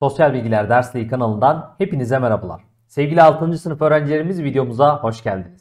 Sosyal Bilgiler Dersliği kanalından hepinize merhabalar. Sevgili 6. sınıf öğrencilerimiz videomuza hoş geldiniz.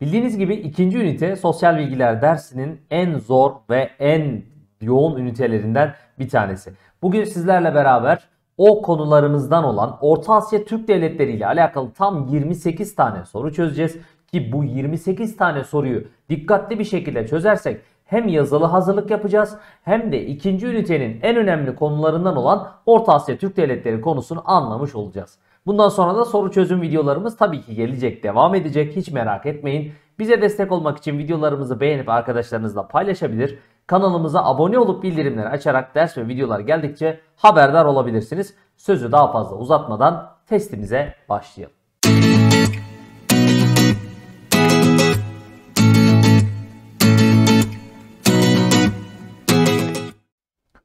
Bildiğiniz gibi 2. ünite Sosyal Bilgiler dersinin en zor ve en yoğun ünitelerinden bir tanesi. Bugün sizlerle beraber o konularımızdan olan Orta Asya Türk Devletleri ile alakalı tam 28 tane soru çözeceğiz ki bu 28 tane soruyu dikkatli bir şekilde çözersek hem yazılı hazırlık yapacağız hem de ikinci ünitenin en önemli konularından olan Orta Asya Türk Devletleri konusunu anlamış olacağız. Bundan sonra da soru çözüm videolarımız tabii ki gelecek, devam edecek. Hiç merak etmeyin. Bize destek olmak için videolarımızı beğenip arkadaşlarınızla paylaşabilir. Kanalımıza abone olup bildirimleri açarak ders ve videolar geldikçe haberdar olabilirsiniz. Sözü daha fazla uzatmadan testimize başlayalım.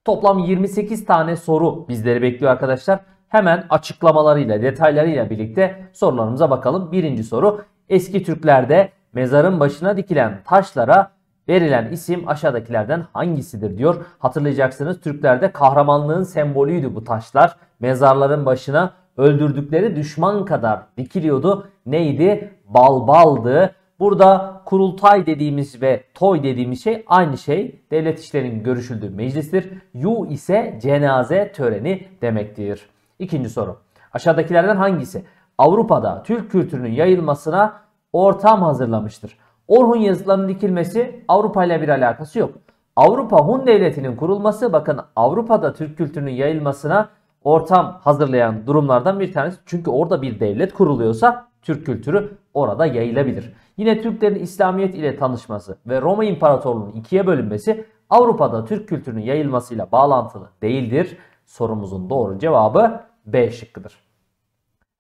Toplam 28 tane soru bizleri bekliyor arkadaşlar. Hemen açıklamalarıyla, detaylarıyla birlikte sorularımıza bakalım. Birinci soru eski Türklerde mezarın başına dikilen taşlara verilen isim aşağıdakilerden hangisidir diyor. Hatırlayacaksınız Türklerde kahramanlığın sembolüydü bu taşlar. Mezarların başına öldürdükleri düşman kadar dikiliyordu. Neydi? Balbaldı. Burada kurultay dediğimiz ve toy dediğimiz şey aynı şey. Devlet işlerinin görüşüldüğü meclistir. Yu ise cenaze töreni demektir. İkinci soru. Aşağıdakilerden hangisi? Avrupa'da Türk kültürünün yayılmasına ortam hazırlamıştır. Orhun yazıtlarının dikilmesi Avrupa ile bir alakası yok. Avrupa Hun Devleti'nin kurulması bakın Avrupa'da Türk kültürünün yayılmasına ortam hazırlayan durumlardan bir tanesi. Çünkü orada bir devlet kuruluyorsa Türk kültürü orada yayılabilir. Yine Türklerin İslamiyet ile tanışması ve Roma İmparatorluğu'nun ikiye bölünmesi Avrupa'da Türk kültürünün yayılmasıyla bağlantılı değildir. Sorumuzun doğru cevabı B şıkkıdır.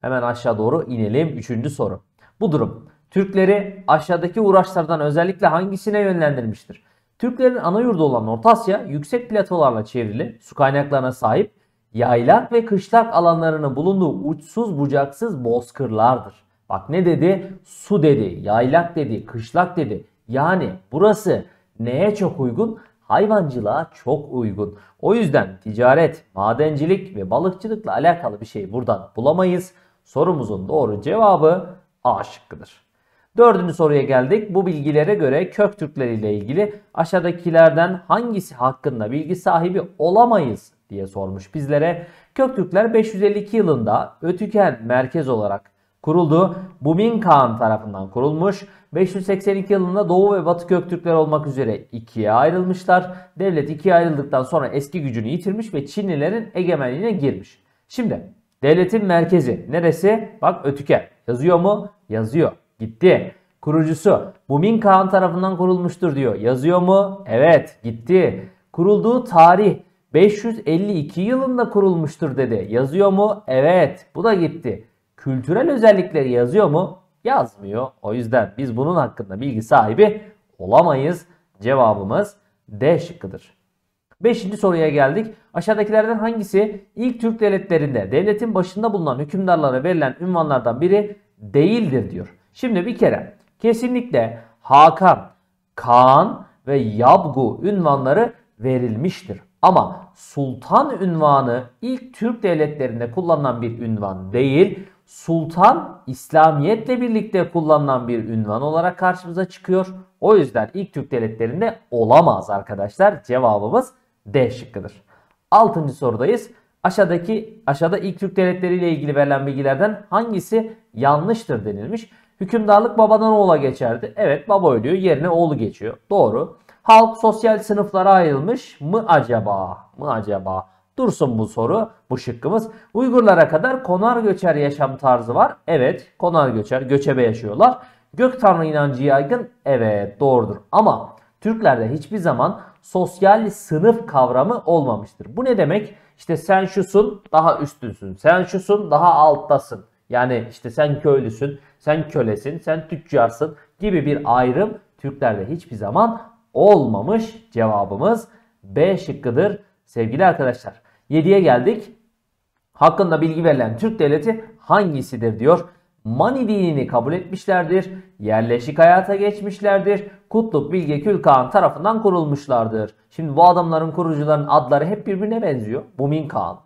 Hemen aşağı doğru inelim. Üçüncü soru. Bu durum Türkleri aşağıdaki uğraşlardan özellikle hangisine yönlendirmiştir? Türklerin ana yurdu olan Orta Asya yüksek platolarla çevrili, su kaynaklarına sahip, yaylak ve kışlak alanlarının bulunduğu uçsuz bucaksız bozkırlardır. Bak ne dedi? Su dedi, yaylak dedi, kışlak dedi. Yani burası neye çok uygun? Hayvancılığa çok uygun. O yüzden ticaret, madencilik ve balıkçılıkla alakalı bir şey buradan bulamayız. Sorumuzun doğru cevabı A şıkkıdır. Dördüncü soruya geldik. Bu bilgilere göre Köktürkler ile ilgili aşağıdakilerden hangisi hakkında bilgi sahibi olamayız diye sormuş bizlere. Köktürkler 552 yılında Ötüken merkez olarak kuruldu. Bumin Kağan tarafından kurulmuş. 582 yılında Doğu ve Batı Köktürkler olmak üzere ikiye ayrılmışlar. Devlet ikiye ayrıldıktan sonra eski gücünü yitirmiş ve Çinlilerin egemenliğine girmiş. Şimdi devletin merkezi neresi? Bak Ötüke. Yazıyor mu? Yazıyor. Gitti. Kurucusu Bumin Kağan tarafından kurulmuştur diyor. Yazıyor mu? Evet. Gitti. Kurulduğu tarih 552 yılında kurulmuştur dedi. Yazıyor mu? Evet. Bu da gitti kültürel özellikleri yazıyor mu? Yazmıyor. O yüzden biz bunun hakkında bilgi sahibi olamayız. Cevabımız D şıkkıdır. Beşinci soruya geldik. Aşağıdakilerden hangisi ilk Türk devletlerinde devletin başında bulunan hükümdarlara verilen ünvanlardan biri değildir diyor. Şimdi bir kere kesinlikle Hakan, Kaan ve Yabgu ünvanları verilmiştir. Ama sultan ünvanı ilk Türk devletlerinde kullanılan bir ünvan değil sultan İslamiyetle birlikte kullanılan bir ünvan olarak karşımıza çıkıyor. O yüzden ilk Türk devletlerinde olamaz arkadaşlar. Cevabımız D şıkkıdır. Altıncı sorudayız. Aşağıdaki aşağıda ilk Türk devletleri ile ilgili verilen bilgilerden hangisi yanlıştır denilmiş. Hükümdarlık babadan oğula geçerdi. Evet baba ölüyor yerine oğlu geçiyor. Doğru. Halk sosyal sınıflara ayrılmış mı acaba? Mı acaba? Dursun bu soru, bu şıkkımız. Uygurlara kadar konar göçer yaşam tarzı var. Evet, konar göçer, göçebe yaşıyorlar. Gök tanrı inancı yaygın. Evet, doğrudur. Ama Türklerde hiçbir zaman sosyal sınıf kavramı olmamıştır. Bu ne demek? İşte sen şusun, daha üstünsün. Sen şusun, daha alttasın. Yani işte sen köylüsün, sen kölesin, sen tüccarsın gibi bir ayrım Türklerde hiçbir zaman olmamış cevabımız B şıkkıdır sevgili arkadaşlar. 7'ye geldik. Hakkında bilgi verilen Türk devleti hangisidir diyor. Mani dinini kabul etmişlerdir. Yerleşik hayata geçmişlerdir. Kutlu Bilge Külkan tarafından kurulmuşlardır. Şimdi bu adamların kurucuların adları hep birbirine benziyor. Bumin Kağan,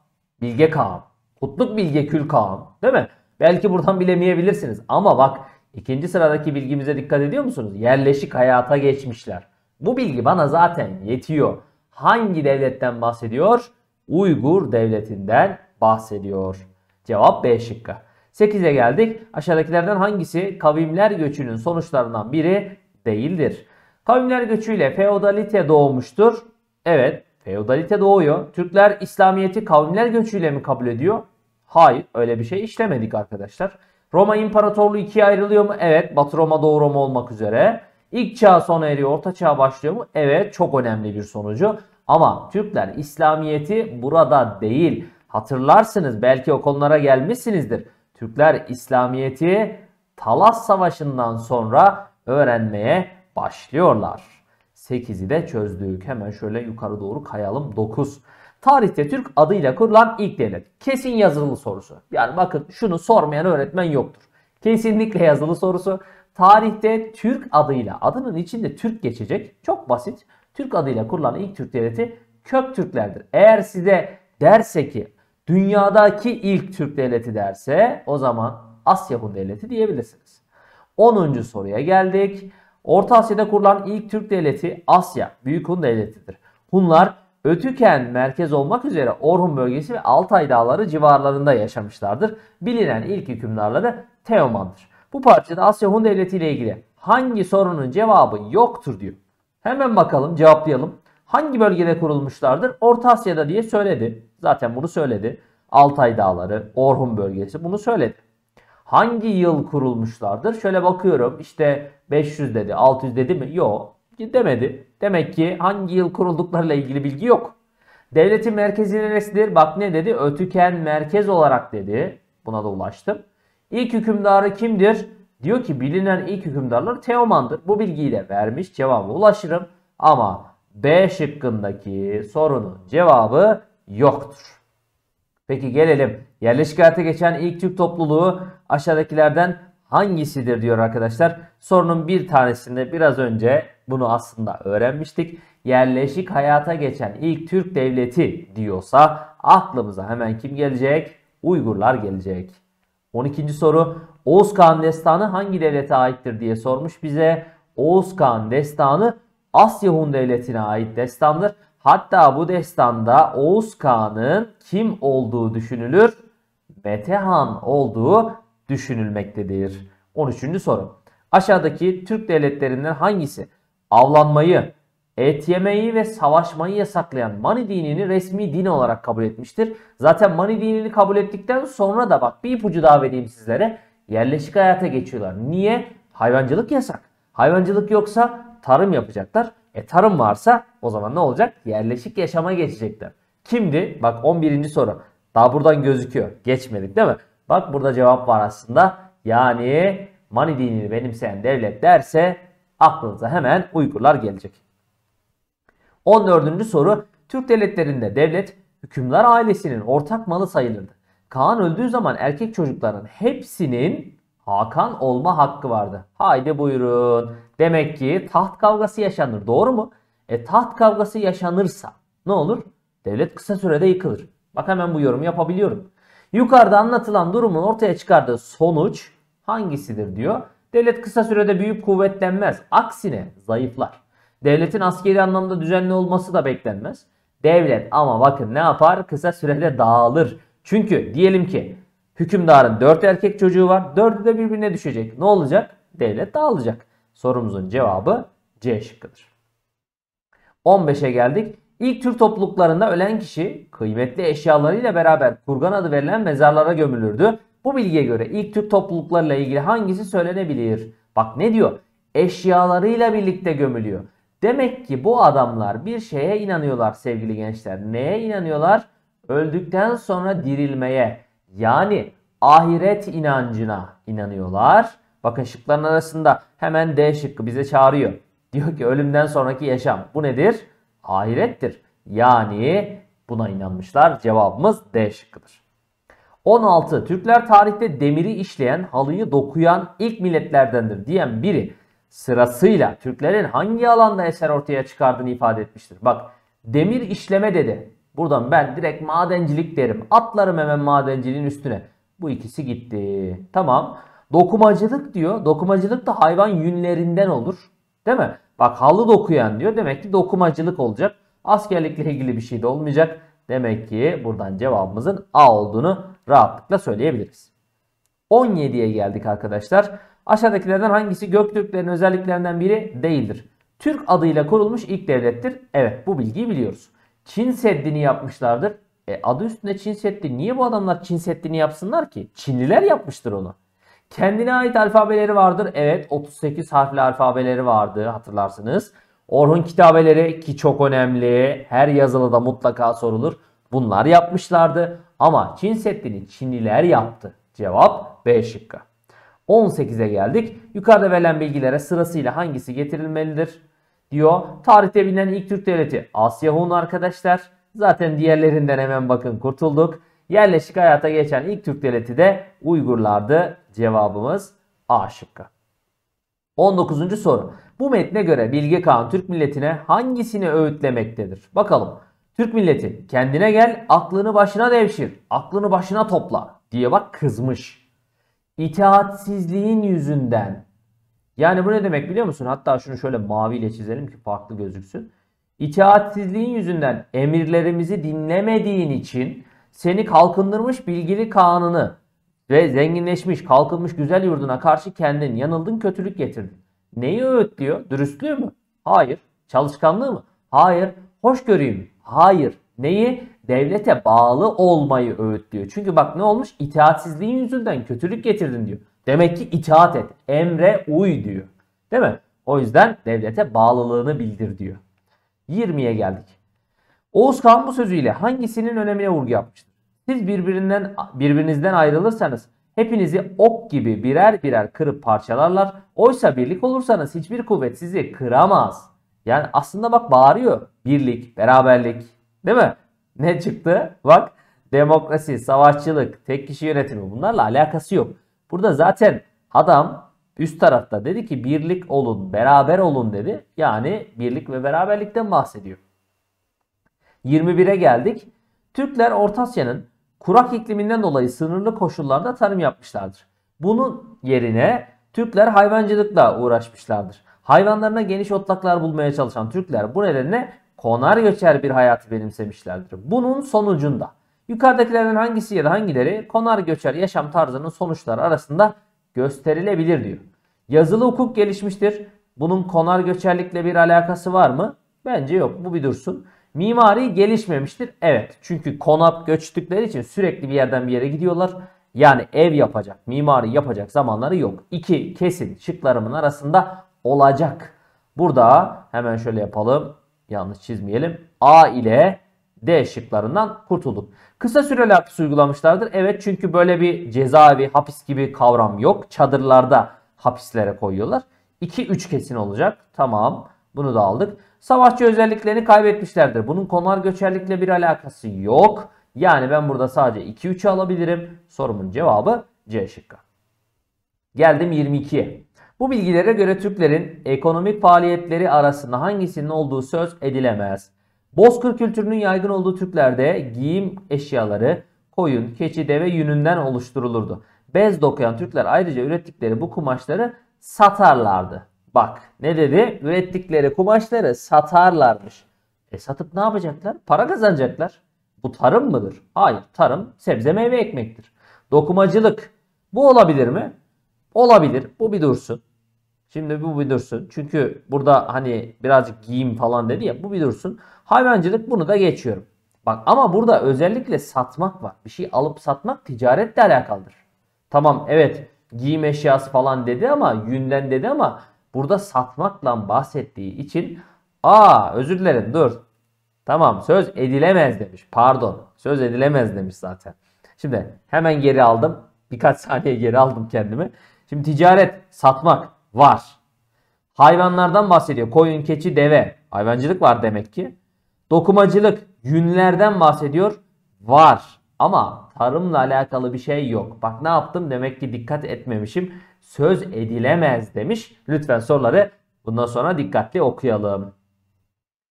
Bilge Kağan, Kutluk Bilge Külkan değil mi? Belki buradan bilemeyebilirsiniz ama bak ikinci sıradaki bilgimize dikkat ediyor musunuz? Yerleşik hayata geçmişler. Bu bilgi bana zaten yetiyor. Hangi devletten bahsediyor? Uygur devletinden bahsediyor. Cevap B şıkkı. 8'e geldik. Aşağıdakilerden hangisi kavimler göçünün sonuçlarından biri değildir? Kavimler göçüyle feodalite doğmuştur. Evet, feodalite doğuyor. Türkler İslamiyet'i kavimler göçüyle mi kabul ediyor? Hayır, öyle bir şey işlemedik arkadaşlar. Roma İmparatorluğu ikiye ayrılıyor mu? Evet, Batı Roma, Doğu Roma olmak üzere. İlk çağ sona eriyor, orta çağ başlıyor mu? Evet, çok önemli bir sonucu. Ama Türkler İslamiyeti burada değil. Hatırlarsınız belki o konulara gelmişsinizdir. Türkler İslamiyeti Talas Savaşı'ndan sonra öğrenmeye başlıyorlar. 8'i de çözdük. Hemen şöyle yukarı doğru kayalım. 9. Tarihte Türk adıyla kurulan ilk devlet. Kesin yazılı sorusu. Yani bakın şunu sormayan öğretmen yoktur. Kesinlikle yazılı sorusu. Tarihte Türk adıyla adının içinde Türk geçecek. Çok basit. Türk adıyla kurulan ilk Türk devleti Köktürklerdir. Eğer size derse ki dünyadaki ilk Türk devleti derse o zaman Asya Hun devleti diyebilirsiniz. 10. soruya geldik. Orta Asya'da kurulan ilk Türk devleti Asya Büyük Hun devletidir. Hunlar Ötüken merkez olmak üzere Orhun bölgesi ve Altay dağları civarlarında yaşamışlardır. Bilinen ilk hükümdarları da Teoman'dır. Bu parçada Asya Hun devleti ile ilgili hangi sorunun cevabı yoktur diyor. Hemen bakalım cevaplayalım. Hangi bölgede kurulmuşlardır? Orta Asya'da diye söyledi. Zaten bunu söyledi. Altay Dağları, Orhun bölgesi bunu söyledi. Hangi yıl kurulmuşlardır? Şöyle bakıyorum işte 500 dedi, 600 dedi mi? Yok demedi. Demek ki hangi yıl kurulduklarıyla ilgili bilgi yok. Devletin merkezi neresidir? Bak ne dedi? Ötüken merkez olarak dedi. Buna da ulaştım. İlk hükümdarı kimdir? Diyor ki bilinen ilk hükümdarlar Teoman'dır. Bu bilgiyle vermiş cevabı ulaşırım. Ama B şıkkındaki sorunun cevabı yoktur. Peki gelelim yerleşik hayata geçen ilk Türk topluluğu aşağıdakilerden hangisidir diyor arkadaşlar. Sorunun bir tanesinde biraz önce bunu aslında öğrenmiştik. Yerleşik hayata geçen ilk Türk devleti diyorsa aklımıza hemen kim gelecek? Uygurlar gelecek. 12. soru Oğuz Kağan destanı hangi devlete aittir diye sormuş bize. Oğuz Kağan destanı Asya Hun devletine ait destandır. Hatta bu destanda Oğuz Kağan'ın kim olduğu düşünülür? Metehan olduğu düşünülmektedir. 13. soru. Aşağıdaki Türk devletlerinden hangisi avlanmayı, et yemeyi ve savaşmayı yasaklayan Mani dinini resmi din olarak kabul etmiştir. Zaten Mani dinini kabul ettikten sonra da bak bir ipucu daha vereyim sizlere. Yerleşik hayata geçiyorlar. Niye? Hayvancılık yasak. Hayvancılık yoksa tarım yapacaklar. E tarım varsa o zaman ne olacak? Yerleşik yaşama geçecekler. Kimdi? Bak 11. soru. Daha buradan gözüküyor. Geçmedik değil mi? Bak burada cevap var aslında. Yani Mani dinini benimseyen devlet derse aklınıza hemen Uygurlar gelecek. 14. soru Türk devletlerinde devlet hükümler ailesinin ortak malı sayılırdı. Kaan öldüğü zaman erkek çocukların hepsinin Hakan olma hakkı vardı. Haydi buyurun. Demek ki taht kavgası yaşanır. Doğru mu? E taht kavgası yaşanırsa ne olur? Devlet kısa sürede yıkılır. Bak hemen bu yorumu yapabiliyorum. Yukarıda anlatılan durumun ortaya çıkardığı sonuç hangisidir diyor. Devlet kısa sürede büyüyüp kuvvetlenmez. Aksine zayıflar. Devletin askeri anlamda düzenli olması da beklenmez. Devlet ama bakın ne yapar? Kısa sürede dağılır. Çünkü diyelim ki hükümdarın 4 erkek çocuğu var. 4'ü de birbirine düşecek. Ne olacak? Devlet dağılacak. Sorumuzun cevabı C şıkkıdır. 15'e geldik. İlk tür topluluklarında ölen kişi kıymetli eşyalarıyla beraber kurgan adı verilen mezarlara gömülürdü. Bu bilgiye göre ilk tür topluluklarla ilgili hangisi söylenebilir? Bak ne diyor? Eşyalarıyla birlikte gömülüyor. Demek ki bu adamlar bir şeye inanıyorlar sevgili gençler. Neye inanıyorlar? Öldükten sonra dirilmeye yani ahiret inancına inanıyorlar. Bakın şıkların arasında hemen D şıkkı bize çağırıyor. Diyor ki ölümden sonraki yaşam. Bu nedir? Ahirettir. Yani buna inanmışlar. Cevabımız D şıkkıdır. 16. Türkler tarihte demiri işleyen, halıyı dokuyan ilk milletlerdendir diyen biri sırasıyla Türklerin hangi alanda eser ortaya çıkardığını ifade etmiştir. Bak demir işleme dedi. Buradan ben direkt madencilik derim. Atlarım hemen madenciliğin üstüne. Bu ikisi gitti. Tamam. Dokumacılık diyor. Dokumacılık da hayvan yünlerinden olur. Değil mi? Bak halı dokuyan diyor. Demek ki dokumacılık olacak. Askerlikle ilgili bir şey de olmayacak. Demek ki buradan cevabımızın A olduğunu rahatlıkla söyleyebiliriz. 17'ye geldik arkadaşlar. Aşağıdakilerden hangisi Göktürklerin özelliklerinden biri değildir? Türk adıyla kurulmuş ilk devlettir. Evet bu bilgiyi biliyoruz. Çin Seddi'ni yapmışlardır. E adı üstünde Çin Seddi. Niye bu adamlar Çin Seddi'ni yapsınlar ki? Çinliler yapmıştır onu. Kendine ait alfabeleri vardır. Evet 38 harfli alfabeleri vardı hatırlarsınız. Orhun kitabeleri ki çok önemli. Her yazılıda mutlaka sorulur. Bunlar yapmışlardı. Ama Çin Seddi'ni Çinliler yaptı. Cevap B şıkkı. 18'e geldik. Yukarıda verilen bilgilere sırasıyla hangisi getirilmelidir diyor. Tarihte bilinen ilk Türk devleti Asya Hun arkadaşlar. Zaten diğerlerinden hemen bakın kurtulduk. Yerleşik hayata geçen ilk Türk devleti de Uygurlardı. Cevabımız A şıkkı. 19. soru. Bu metne göre Bilge Kağan Türk milletine hangisini öğütlemektedir? Bakalım. Türk milleti kendine gel, aklını başına devşir, aklını başına topla diye bak kızmış itaatsizliğin yüzünden. Yani bu ne demek biliyor musun? Hatta şunu şöyle maviyle çizelim ki farklı gözüksün. İtaatsizliğin yüzünden emirlerimizi dinlemediğin için seni kalkındırmış bilgili kanını ve zenginleşmiş, kalkınmış güzel yurduna karşı kendin yanıldın, kötülük getirdin. Neyi öğütlüyor? Dürüstlüğü mü? Hayır. Çalışkanlığı mı? Hayır. Hoşgörüyü mü? Hayır. Neyi? devlete bağlı olmayı öğütlüyor. Çünkü bak ne olmuş? İtaatsizliğin yüzünden kötülük getirdin diyor. Demek ki itaat et. Emre uy diyor. Değil mi? O yüzden devlete bağlılığını bildir diyor. 20'ye geldik. Oğuz Kağan bu sözüyle hangisinin önemine vurgu yapmıştır? Siz birbirinden birbirinizden ayrılırsanız hepinizi ok gibi birer birer kırıp parçalarlar. Oysa birlik olursanız hiçbir kuvvet sizi kıramaz. Yani aslında bak bağırıyor. Birlik, beraberlik değil mi? Ne çıktı? Bak demokrasi, savaşçılık, tek kişi yönetimi bunlarla alakası yok. Burada zaten adam üst tarafta dedi ki birlik olun, beraber olun dedi. Yani birlik ve beraberlikten bahsediyor. 21'e geldik. Türkler Orta Asya'nın kurak ikliminden dolayı sınırlı koşullarda tarım yapmışlardır. Bunun yerine Türkler hayvancılıkla uğraşmışlardır. Hayvanlarına geniş otlaklar bulmaya çalışan Türkler bu nedenle konar göçer bir hayatı benimsemişlerdir. Bunun sonucunda yukarıdakilerden hangisi ya da hangileri konar göçer yaşam tarzının sonuçları arasında gösterilebilir diyor. Yazılı hukuk gelişmiştir. Bunun konar göçerlikle bir alakası var mı? Bence yok. Bu bir dursun. Mimari gelişmemiştir. Evet. Çünkü konak göçtükleri için sürekli bir yerden bir yere gidiyorlar. Yani ev yapacak, mimari yapacak zamanları yok. İki kesin şıklarımın arasında olacak. Burada hemen şöyle yapalım. Yanlış çizmeyelim. A ile D şıklarından kurtulduk. Kısa süreli hapis uygulamışlardır. Evet çünkü böyle bir cezaevi, hapis gibi kavram yok. Çadırlarda hapislere koyuyorlar. 2-3 kesin olacak. Tamam bunu da aldık. Savaşçı özelliklerini kaybetmişlerdir. Bunun konar göçerlikle bir alakası yok. Yani ben burada sadece 2-3'ü alabilirim. Sorumun cevabı C şıkkı. Geldim 22'ye. Bu bilgilere göre Türklerin ekonomik faaliyetleri arasında hangisinin olduğu söz edilemez. Bozkır kültürünün yaygın olduğu Türklerde giyim eşyaları koyun, keçi, deve yününden oluşturulurdu. Bez dokuyan Türkler ayrıca ürettikleri bu kumaşları satarlardı. Bak ne dedi? Ürettikleri kumaşları satarlarmış. E satıp ne yapacaklar? Para kazanacaklar. Bu tarım mıdır? Hayır tarım sebze meyve ekmektir. Dokumacılık bu olabilir mi? Olabilir. Bu bir dursun. Şimdi bu bir dursun. Çünkü burada hani birazcık giyim falan dedi ya bu bir dursun. Hayvancılık bunu da geçiyorum. Bak ama burada özellikle satmak var. Bir şey alıp satmak ticaretle alakalıdır. Tamam evet giyim eşyası falan dedi ama yünden dedi ama burada satmakla bahsettiği için aa özür dilerim dur. Tamam söz edilemez demiş. Pardon söz edilemez demiş zaten. Şimdi hemen geri aldım. Birkaç saniye geri aldım kendimi. Şimdi ticaret satmak var. Hayvanlardan bahsediyor. Koyun, keçi, deve. Hayvancılık var demek ki. Dokumacılık, yünlerden bahsediyor. Var. Ama tarımla alakalı bir şey yok. Bak ne yaptım demek ki dikkat etmemişim. Söz edilemez demiş. Lütfen soruları bundan sonra dikkatli okuyalım.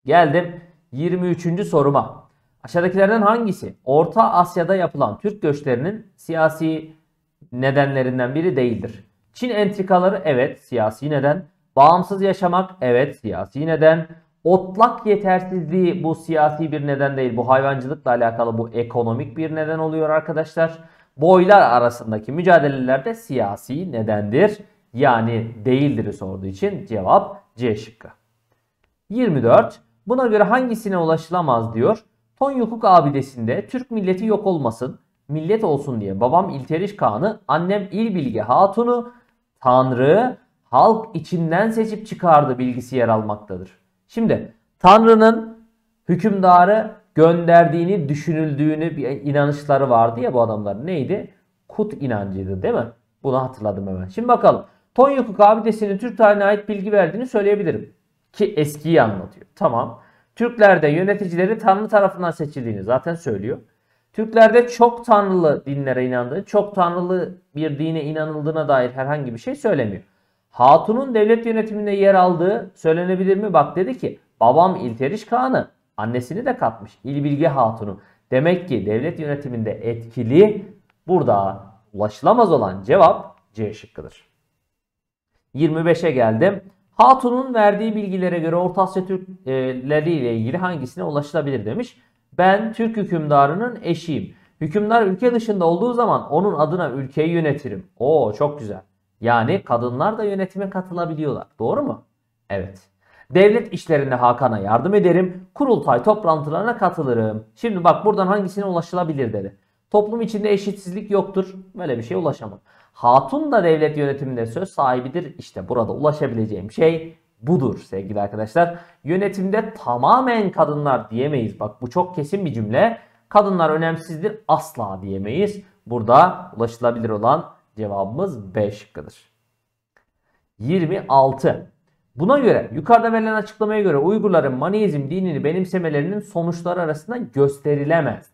Geldim 23. soruma. Aşağıdakilerden hangisi Orta Asya'da yapılan Türk göçlerinin siyasi nedenlerinden biri değildir? Çin entrikaları evet siyasi neden. Bağımsız yaşamak evet siyasi neden. Otlak yetersizliği bu siyasi bir neden değil. Bu hayvancılıkla alakalı bu ekonomik bir neden oluyor arkadaşlar. Boylar arasındaki mücadeleler de siyasi nedendir. Yani değildir'i sorduğu için cevap C şıkkı. 24. Buna göre hangisine ulaşılamaz diyor. Ton Tonyukuk abidesinde Türk milleti yok olmasın, millet olsun diye babam İlteriş Kağan'ı, annem İlbilge Hatun'u, Tanrı halk içinden seçip çıkardı bilgisi yer almaktadır. Şimdi Tanrı'nın hükümdarı gönderdiğini düşünüldüğünü bir inanışları vardı ya bu adamlar. Neydi? Kut inancıydı değil mi? Bunu hatırladım hemen. Şimdi bakalım. Tonyukuk abidesinin Türk tarihine ait bilgi verdiğini söyleyebilirim. Ki eskiyi anlatıyor. Tamam. Türklerde yöneticileri Tanrı tarafından seçildiğini zaten söylüyor. Türklerde çok tanrılı dinlere inandığı, çok tanrılı bir dine inanıldığına dair herhangi bir şey söylemiyor. Hatun'un devlet yönetiminde yer aldığı söylenebilir mi? Bak dedi ki babam İlteriş Kağan'ı annesini de katmış İlbilge Hatun'u. Demek ki devlet yönetiminde etkili burada ulaşılamaz olan cevap C şıkkıdır. 25'e geldim. Hatun'un verdiği bilgilere göre Orta Asya Türkleri ile ilgili hangisine ulaşılabilir demiş. Ben Türk hükümdarının eşiyim. Hükümdar ülke dışında olduğu zaman onun adına ülkeyi yönetirim. Oo çok güzel. Yani kadınlar da yönetime katılabiliyorlar. Doğru mu? Evet. Devlet işlerinde Hakan'a yardım ederim. Kurultay toplantılarına katılırım. Şimdi bak buradan hangisine ulaşılabilir dedi. Toplum içinde eşitsizlik yoktur. Böyle bir şey ulaşamam. Hatun da devlet yönetiminde söz sahibidir. İşte burada ulaşabileceğim şey budur sevgili arkadaşlar. Yönetimde tamamen kadınlar diyemeyiz. Bak bu çok kesin bir cümle. Kadınlar önemsizdir asla diyemeyiz. Burada ulaşılabilir olan cevabımız B şıkkıdır. 26. Buna göre yukarıda verilen açıklamaya göre Uygurların Maniizm dinini benimsemelerinin sonuçları arasında gösterilemez.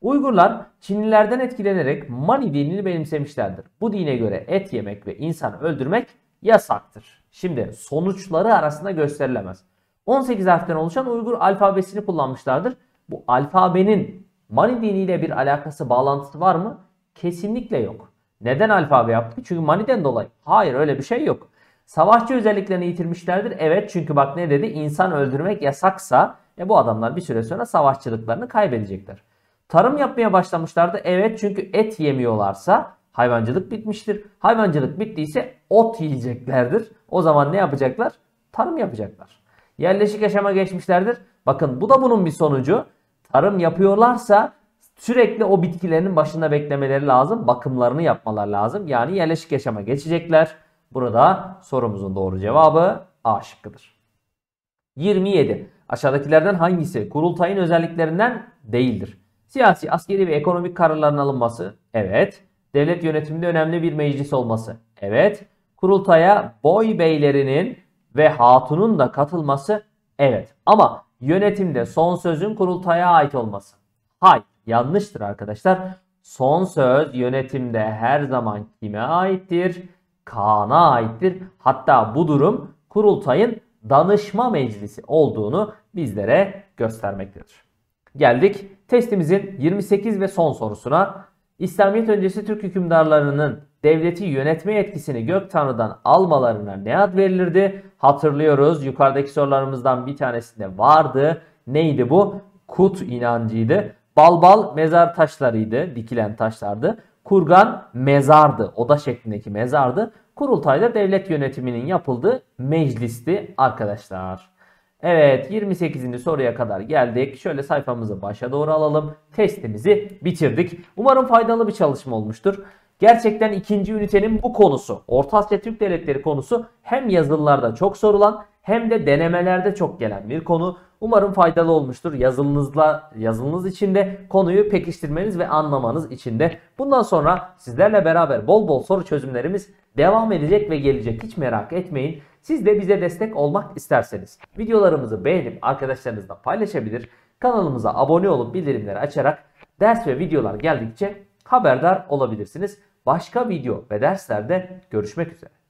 Uygurlar Çinlilerden etkilenerek Mani dinini benimsemişlerdir. Bu dine göre et yemek ve insan öldürmek yasaktır. Şimdi sonuçları arasında gösterilemez. 18 harften oluşan Uygur alfabesini kullanmışlardır. Bu alfabenin Mani diniyle bir alakası, bağlantısı var mı? Kesinlikle yok. Neden alfabe yaptık? Çünkü Mani'den dolayı. Hayır öyle bir şey yok. Savaşçı özelliklerini yitirmişlerdir. Evet çünkü bak ne dedi? İnsan öldürmek yasaksa e bu adamlar bir süre sonra savaşçılıklarını kaybedecekler. Tarım yapmaya başlamışlardı. Evet çünkü et yemiyorlarsa Hayvancılık bitmiştir. Hayvancılık bittiyse ot yiyeceklerdir. O zaman ne yapacaklar? Tarım yapacaklar. Yerleşik yaşama geçmişlerdir. Bakın bu da bunun bir sonucu. Tarım yapıyorlarsa sürekli o bitkilerin başında beklemeleri lazım. Bakımlarını yapmalar lazım. Yani yerleşik yaşama geçecekler. Burada sorumuzun doğru cevabı A şıkkıdır. 27. Aşağıdakilerden hangisi kurultayın özelliklerinden değildir? Siyasi, askeri ve ekonomik kararların alınması. Evet devlet yönetiminde önemli bir meclis olması. Evet. Kurultaya boy beylerinin ve hatunun da katılması. Evet. Ama yönetimde son sözün kurultaya ait olması. Hayır. Yanlıştır arkadaşlar. Son söz yönetimde her zaman kime aittir? Kaan'a aittir. Hatta bu durum kurultayın danışma meclisi olduğunu bizlere göstermektedir. Geldik testimizin 28 ve son sorusuna. İslamiyet öncesi Türk hükümdarlarının devleti yönetme yetkisini Gök Tanrı'dan almalarına ne ad verilirdi? Hatırlıyoruz yukarıdaki sorularımızdan bir tanesinde vardı. Neydi bu? Kut inancıydı. Balbal mezar taşlarıydı, dikilen taşlardı. Kurgan mezardı, oda şeklindeki mezardı. Kurultayda devlet yönetiminin yapıldığı meclisti arkadaşlar. Evet 28. soruya kadar geldik. Şöyle sayfamızı başa doğru alalım. Testimizi bitirdik. Umarım faydalı bir çalışma olmuştur. Gerçekten ikinci ünitenin bu konusu Orta Asya Türk Devletleri konusu hem yazılılarda çok sorulan hem de denemelerde çok gelen bir konu. Umarım faydalı olmuştur. Yazılınızla yazılınız içinde konuyu pekiştirmeniz ve anlamanız içinde. Bundan sonra sizlerle beraber bol bol soru çözümlerimiz devam edecek ve gelecek. Hiç merak etmeyin. Siz de bize destek olmak isterseniz videolarımızı beğenip arkadaşlarınızla paylaşabilir. Kanalımıza abone olup bildirimleri açarak ders ve videolar geldikçe haberdar olabilirsiniz. Başka video ve derslerde görüşmek üzere.